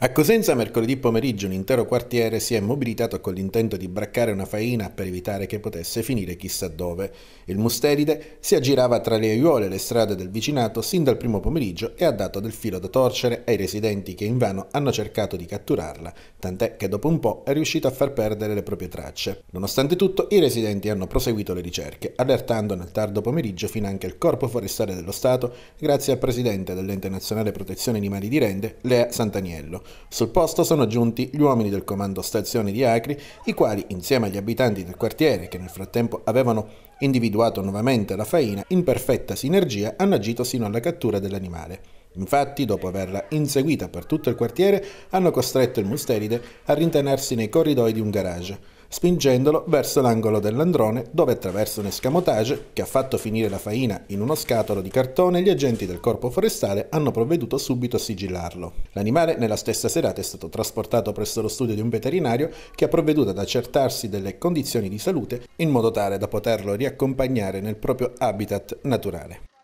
A Cosenza ecco, mercoledì pomeriggio un intero quartiere si è mobilitato con l'intento di braccare una faina per evitare che potesse finire chissà dove. Il musteride si aggirava tra le aiuole e le strade del vicinato sin dal primo pomeriggio e ha dato del filo da torcere ai residenti che invano hanno cercato di catturarla, tant'è che dopo un po' è riuscito a far perdere le proprie tracce. Nonostante tutto i residenti hanno proseguito le ricerche, allertando nel tardo pomeriggio fino anche il Corpo Forestale dello Stato grazie al presidente dell'ente nazionale protezione animali di Rende, Lea Santaniello sul posto sono giunti gli uomini del comando stazione di Acri, i quali, insieme agli abitanti del quartiere, che nel frattempo avevano individuato nuovamente la faina, in perfetta sinergia hanno agito sino alla cattura dell'animale. Infatti, dopo averla inseguita per tutto il quartiere, hanno costretto il musteride a rintanarsi nei corridoi di un garage spingendolo verso l'angolo dell'androne dove attraverso un escamotage che ha fatto finire la faina in uno scatolo di cartone gli agenti del corpo forestale hanno provveduto subito a sigillarlo. L'animale nella stessa serata è stato trasportato presso lo studio di un veterinario che ha provveduto ad accertarsi delle condizioni di salute in modo tale da poterlo riaccompagnare nel proprio habitat naturale.